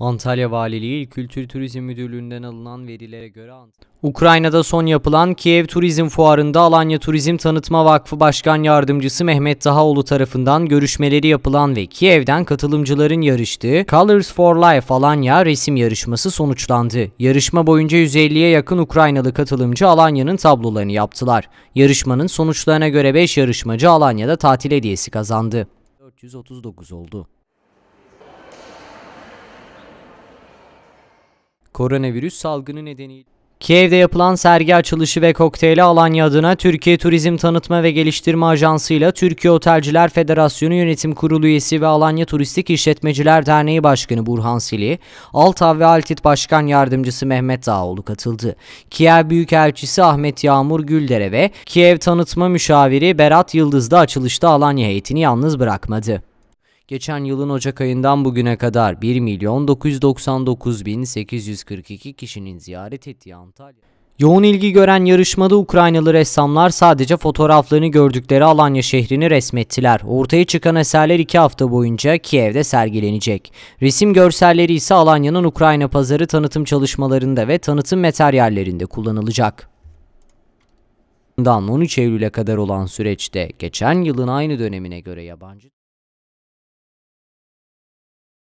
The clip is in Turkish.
Antalya Valiliği Kültür Turizm Müdürlüğü'nden alınan verilere göre Ukrayna'da son yapılan Kiev Turizm Fuarı'nda Alanya Turizm Tanıtma Vakfı Başkan Yardımcısı Mehmet Dahaoğlu tarafından görüşmeleri yapılan ve Kiev'den katılımcıların yarıştığı Colors for Life Alanya resim yarışması sonuçlandı. Yarışma boyunca 150'ye yakın Ukraynalı katılımcı Alanya'nın tablolarını yaptılar. Yarışmanın sonuçlarına göre 5 yarışmacı Alanya'da tatil hediyesi kazandı. 439 oldu. Koronavirüs salgını nedeniyle Kiev'de yapılan sergi açılışı ve kokteyli Alanya adına Türkiye Turizm Tanıtma ve Geliştirme Ajansı ile Türkiye Otelciler Federasyonu Yönetim Kurulu üyesi ve Alanya Turistik İşletmeciler Derneği Başkanı Burhan Sili, Altav ve Altit Başkan Yardımcısı Mehmet Dağoğlu katıldı. Kiev Büyükelçisi Ahmet Yağmur Güldere ve Kiev Tanıtma Müşaviri Berat Yıldız da açılışta Alanya heyetini yalnız bırakmadı geçen yılın Ocak ayından bugüne kadar 1 milyon 999 kişinin ziyaret ettiği Antalya. Yoğun ilgi gören yarışmada Ukraynalı ressamlar sadece fotoğraflarını gördükleri Alanya şehrini resmettiler. Ortaya çıkan eserler iki hafta boyunca Kiev'de sergilenecek. Resim görselleri ise Alanya'nın Ukrayna pazarı tanıtım çalışmalarında ve tanıtım materyallerinde kullanılacak. 13 Eylül'e kadar olan süreçte geçen yılın aynı dönemine göre yabancı